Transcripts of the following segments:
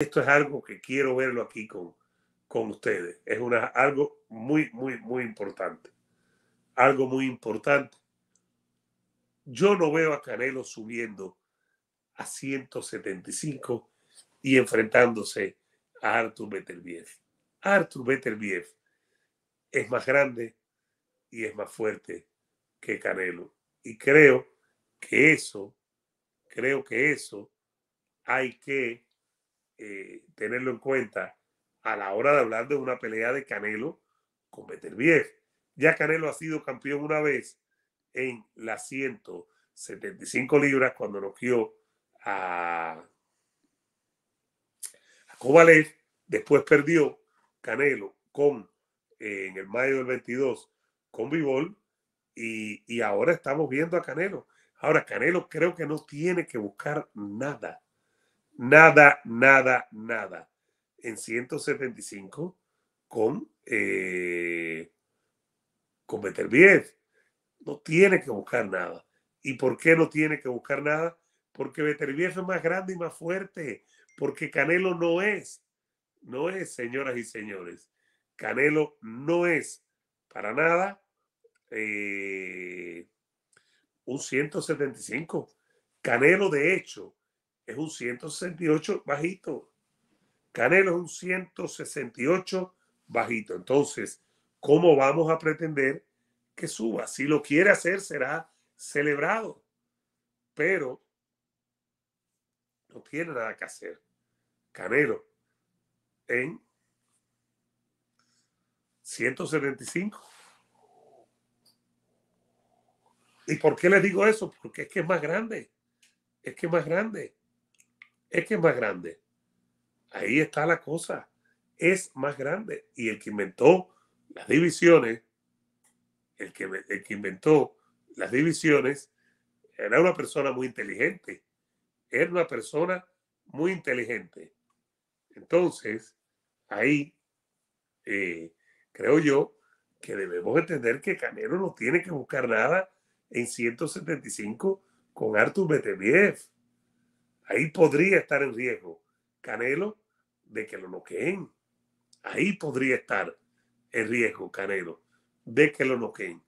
esto es algo que quiero verlo aquí con, con ustedes. Es algo muy, muy, muy importante. Algo muy importante. Yo no veo a Canelo subiendo a 175 y enfrentándose a Arthur Beterbiev. Artur Beterbiev es más grande y es más fuerte que Canelo. Y creo que eso, creo que eso hay que eh, tenerlo en cuenta a la hora de hablar de una pelea de Canelo con Beterbiev. Ya Canelo ha sido campeón una vez en las 175 libras cuando noqueó a, a Kovalev. Después perdió Canelo con, eh, en el mayo del 22 con Vivol. y, y ahora estamos viendo a Canelo. Ahora, Canelo creo que no tiene que buscar nada nada, nada, nada en 175 con, eh, con bien No tiene que buscar nada. ¿Y por qué no tiene que buscar nada? Porque Beterbiev es más grande y más fuerte. Porque Canelo no es. No es, señoras y señores. Canelo no es para nada eh, un 175. Canelo, de hecho, es un 168 bajito. Canelo es un 168 bajito. Entonces, ¿cómo vamos a pretender que suba? Si lo quiere hacer, será celebrado. Pero no tiene nada que hacer. Canelo en 175. ¿Y por qué les digo eso? Porque es que es más grande. Es que es más grande es que es más grande. Ahí está la cosa. Es más grande. Y el que inventó las divisiones, el que, que inventó las divisiones, era una persona muy inteligente. Era una persona muy inteligente. Entonces, ahí eh, creo yo que debemos entender que Canelo no tiene que buscar nada en 175 con Artur Beterbiev. Ahí podría estar en riesgo Canelo de que lo noqueen. Ahí podría estar en riesgo Canelo de que lo noqueen.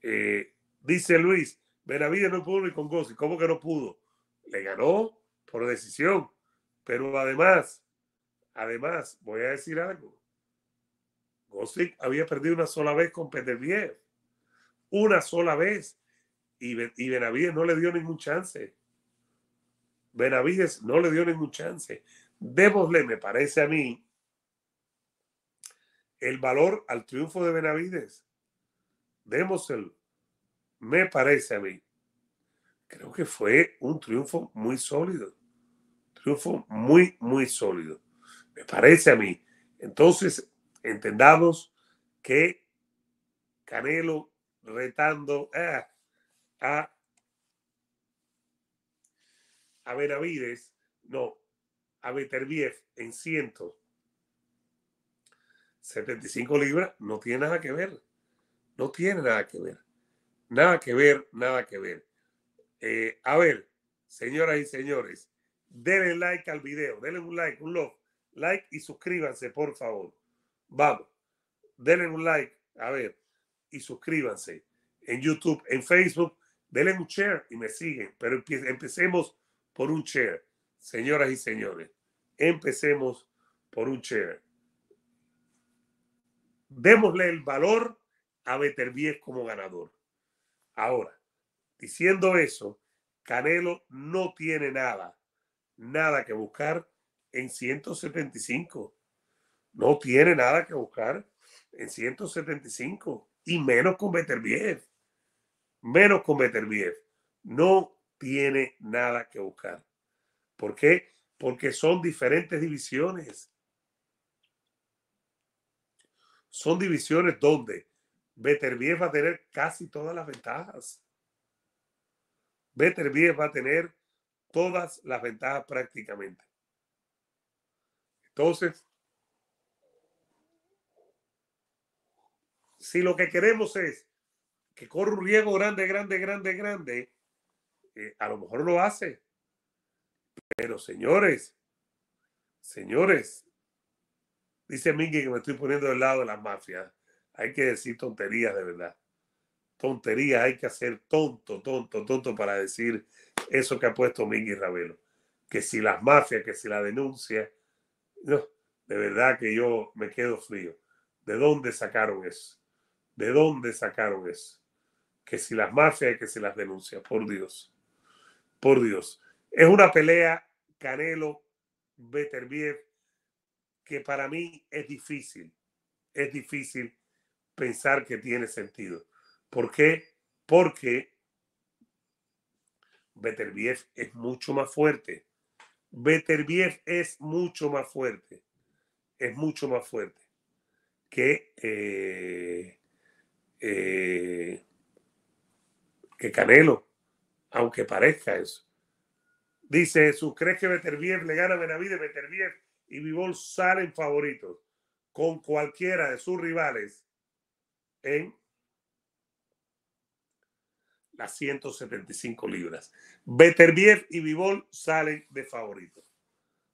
Eh, dice Luis, Benavides no pudo ni con Gossi. ¿Cómo que no pudo? Le ganó por decisión. Pero además, además, voy a decir algo. Gossi había perdido una sola vez con Peterbier. Una sola vez. Y, y Benavides no le dio ningún chance. Benavides no le dio ningún chance. Démosle, me parece a mí, el valor al triunfo de Benavides. Démosle, Me parece a mí. Creo que fue un triunfo muy sólido. Triunfo muy, muy sólido. Me parece a mí. Entonces, entendamos que Canelo retando ah, a a Benavides, no, a Beterbiev en 175 libras, no tiene nada que ver. No tiene nada que ver. Nada que ver, nada que ver. Eh, a ver, señoras y señores, denle like al video, denle un like, un love, like y suscríbanse, por favor. Vamos, denle un like, a ver, y suscríbanse en YouTube, en Facebook, denle un share y me siguen. Pero empecemos por un chair. Señoras y señores, empecemos por un chair. Démosle el valor a Beterbiev como ganador. Ahora, diciendo eso, Canelo no tiene nada, nada que buscar en 175. No tiene nada que buscar en 175 y menos con Beterbiev. Menos con Beterbiev. No tiene nada que buscar. ¿Por qué? Porque son diferentes divisiones. Son divisiones donde bien va a tener casi todas las ventajas. bien va a tener todas las ventajas prácticamente. Entonces, si lo que queremos es que corra un riesgo grande, grande, grande, grande, eh, a lo mejor lo hace. Pero señores, señores, dice Mingy que me estoy poniendo del lado de las mafias. Hay que decir tonterías de verdad. Tonterías, hay que hacer tonto, tonto, tonto para decir eso que ha puesto Mingy Ravelo. Que si las mafias, que si la denuncia. No, de verdad que yo me quedo frío. ¿De dónde sacaron eso? ¿De dónde sacaron eso? Que si las mafias, que si las denuncia, por Dios. Por Dios. Es una pelea Canelo Beterbiev que para mí es difícil. Es difícil pensar que tiene sentido. ¿Por qué? Porque Beterbiev es mucho más fuerte. Beterbiev es mucho más fuerte. Es mucho más fuerte que, eh, eh, que Canelo aunque parezca eso. Dice Jesús, ¿crees que Beterbiev le gana a Benavides? Beterbiev y Vivol salen favoritos con cualquiera de sus rivales en las 175 libras. Beterbiev y Vivol salen de favorito.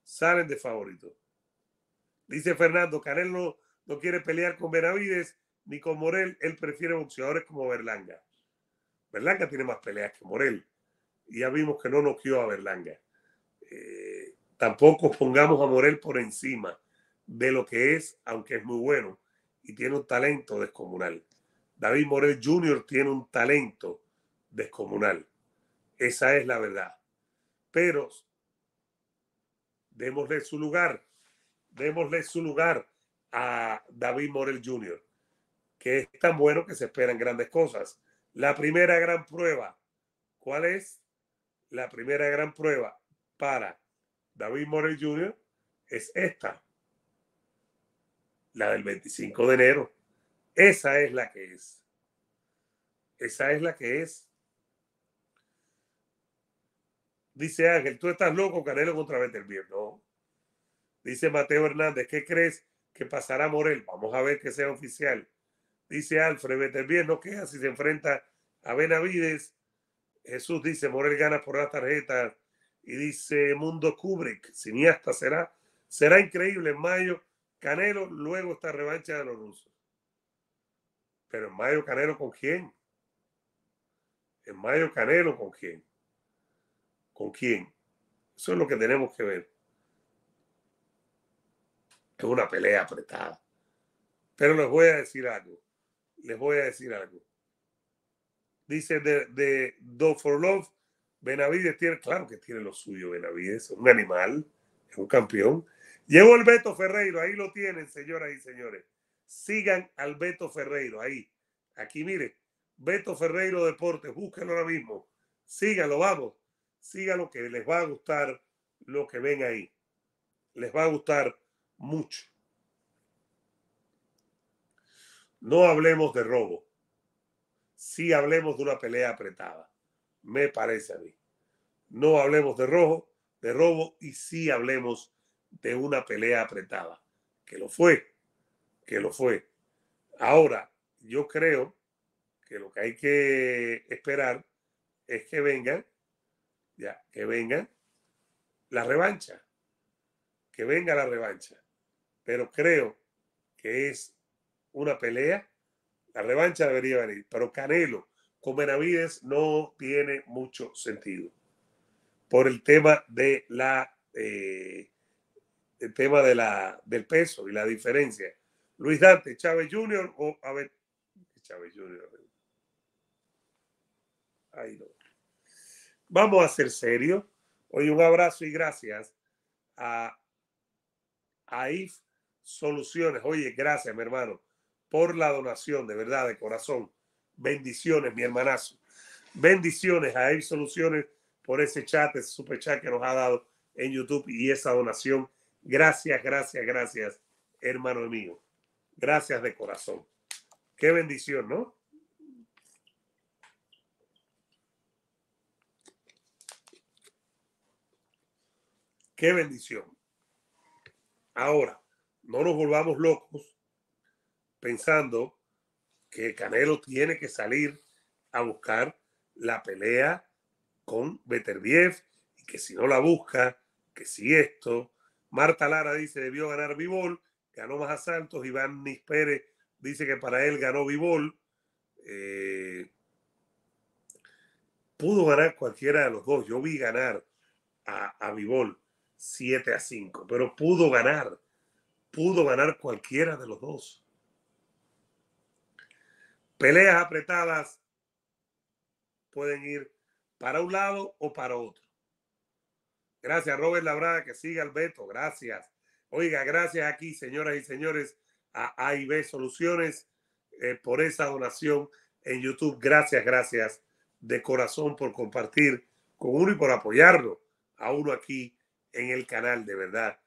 Salen de favorito. Dice Fernando, Canelo no quiere pelear con Benavides ni con Morel, él prefiere boxeadores como Berlanga. Berlanga tiene más peleas que Morel. Y ya vimos que no noqueó a Berlanga. Eh, tampoco pongamos a Morel por encima de lo que es, aunque es muy bueno y tiene un talento descomunal. David Morel Jr. tiene un talento descomunal. Esa es la verdad. Pero démosle su lugar, démosle su lugar a David Morel Jr., que es tan bueno que se esperan grandes cosas. La primera gran prueba. ¿Cuál es? La primera gran prueba para David Morel Jr. es esta. La del 25 de enero. Esa es la que es. Esa es la que es. Dice Ángel, tú estás loco, Canelo contra del No. Dice Mateo Hernández, ¿qué crees que pasará Morel? Vamos a ver que sea oficial dice Alfred también no queda si se enfrenta a Benavides. Jesús dice, Morel gana por la tarjeta. Y dice Mundo Kubrick, cineasta será. Será increíble en mayo. Canelo, luego esta revancha de los rusos. Pero en mayo Canelo con quién? En mayo Canelo con quién? ¿Con quién? Eso es lo que tenemos que ver. Es una pelea apretada. Pero les voy a decir algo les voy a decir algo. Dice de, de Do for Love, Benavides tiene, claro que tiene lo suyo, Benavides, Es un animal, es un campeón. Llegó el Beto Ferreiro, ahí lo tienen, señoras y señores. Sigan al Beto Ferreiro, ahí, aquí mire, Beto Ferreiro Deportes, búsquenlo ahora mismo. Síganlo, vamos, síganlo que les va a gustar lo que ven ahí. Les va a gustar mucho. No hablemos de robo. Sí hablemos de una pelea apretada. Me parece a mí. No hablemos de robo, de robo y sí hablemos de una pelea apretada. Que lo fue. Que lo fue. Ahora, yo creo que lo que hay que esperar es que vengan, ya, que vengan la revancha, que venga la revancha. Pero creo que es una pelea, la revancha debería venir, pero Canelo con Benavides no tiene mucho sentido por el tema de la eh, el tema de la, del peso y la diferencia. Luis Dante, Chávez Jr. o a ver, Vamos a ser serios. Hoy un abrazo y gracias a AIF Soluciones. Oye, gracias, mi hermano por la donación, de verdad, de corazón. Bendiciones, mi hermanazo. Bendiciones a Air Soluciones por ese chat, ese super chat que nos ha dado en YouTube y esa donación. Gracias, gracias, gracias, hermano mío. Gracias de corazón. Qué bendición, ¿no? Qué bendición. Ahora, no nos volvamos locos pensando que Canelo tiene que salir a buscar la pelea con Beterbiev y que si no la busca, que si esto. Marta Lara dice debió ganar Vivol, ganó más asaltos. Iván Nis Pérez dice que para él ganó Vivol. Eh, pudo ganar cualquiera de los dos. Yo vi ganar a, a Bivol 7 a 5, pero pudo ganar. Pudo ganar cualquiera de los dos peleas apretadas pueden ir para un lado o para otro. Gracias, Robert Labrada, que siga Alberto. Gracias. Oiga, gracias aquí, señoras y señores, a A Soluciones eh, por esa donación en YouTube. Gracias, gracias de corazón por compartir con uno y por apoyarlo a uno aquí en el canal, de verdad.